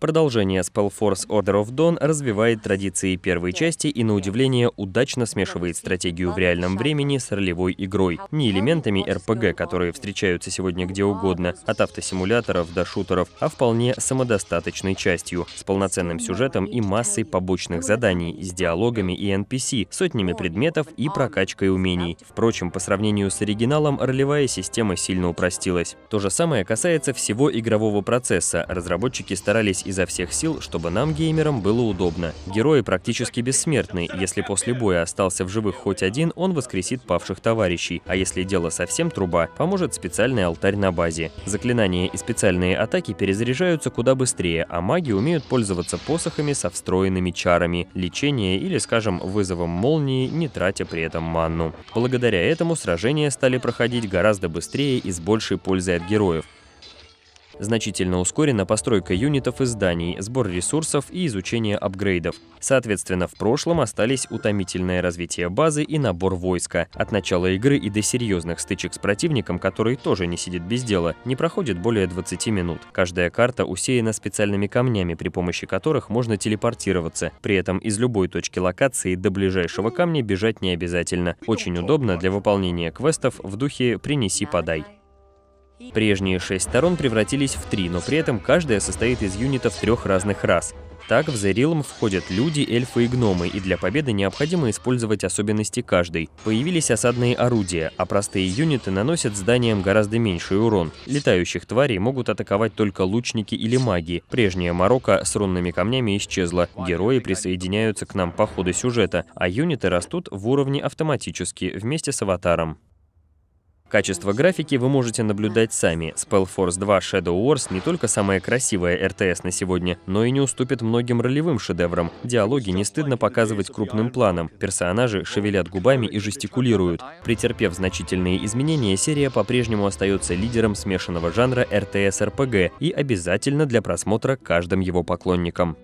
Продолжение Spellforce Order of Dawn развивает традиции первой части и, на удивление, удачно смешивает стратегию в реальном времени с ролевой игрой. Не элементами RPG, которые встречаются сегодня где угодно, от автосимуляторов до шутеров, а вполне самодостаточной частью, с полноценным сюжетом и массой побочных заданий, с диалогами и NPC, сотнями предметов и прокачкой умений. Впрочем, по сравнению с оригиналом, ролевая система сильно упростилась. То же самое касается всего игрового процесса. Разработчики старались изо всех сил, чтобы нам, геймерам, было удобно. Герои практически бессмертны. Если после боя остался в живых хоть один, он воскресит павших товарищей. А если дело совсем труба, поможет специальный алтарь на базе. Заклинания и специальные атаки перезаряжаются куда быстрее, а маги умеют пользоваться посохами со встроенными чарами, лечение или, скажем, вызовом молнии, не тратя при этом манну. Благодаря этому сражения стали проходить гораздо быстрее и с большей пользой от героев. Значительно ускорена постройка юнитов и зданий, сбор ресурсов и изучение апгрейдов. Соответственно, в прошлом остались утомительное развитие базы и набор войска. От начала игры и до серьезных стычек с противником, который тоже не сидит без дела, не проходит более 20 минут. Каждая карта усеяна специальными камнями, при помощи которых можно телепортироваться. При этом из любой точки локации до ближайшего камня бежать не обязательно. Очень удобно для выполнения квестов в духе «принеси, подай». Прежние шесть сторон превратились в три, но при этом каждая состоит из юнитов трех разных рас. Так в The Realm входят люди, эльфы и гномы, и для победы необходимо использовать особенности каждой. Появились осадные орудия, а простые юниты наносят зданиям гораздо меньший урон. Летающих тварей могут атаковать только лучники или маги. Прежняя Морока с рунными камнями исчезла, герои присоединяются к нам по ходу сюжета, а юниты растут в уровне автоматически вместе с аватаром. Качество графики вы можете наблюдать сами. Spellforce 2 Shadow Wars не только самая красивая RTS на сегодня, но и не уступит многим ролевым шедеврам. Диалоги не стыдно показывать крупным планом, персонажи шевелят губами и жестикулируют. Претерпев значительные изменения, серия по-прежнему остается лидером смешанного жанра RTS-RPG и обязательно для просмотра каждым его поклонникам.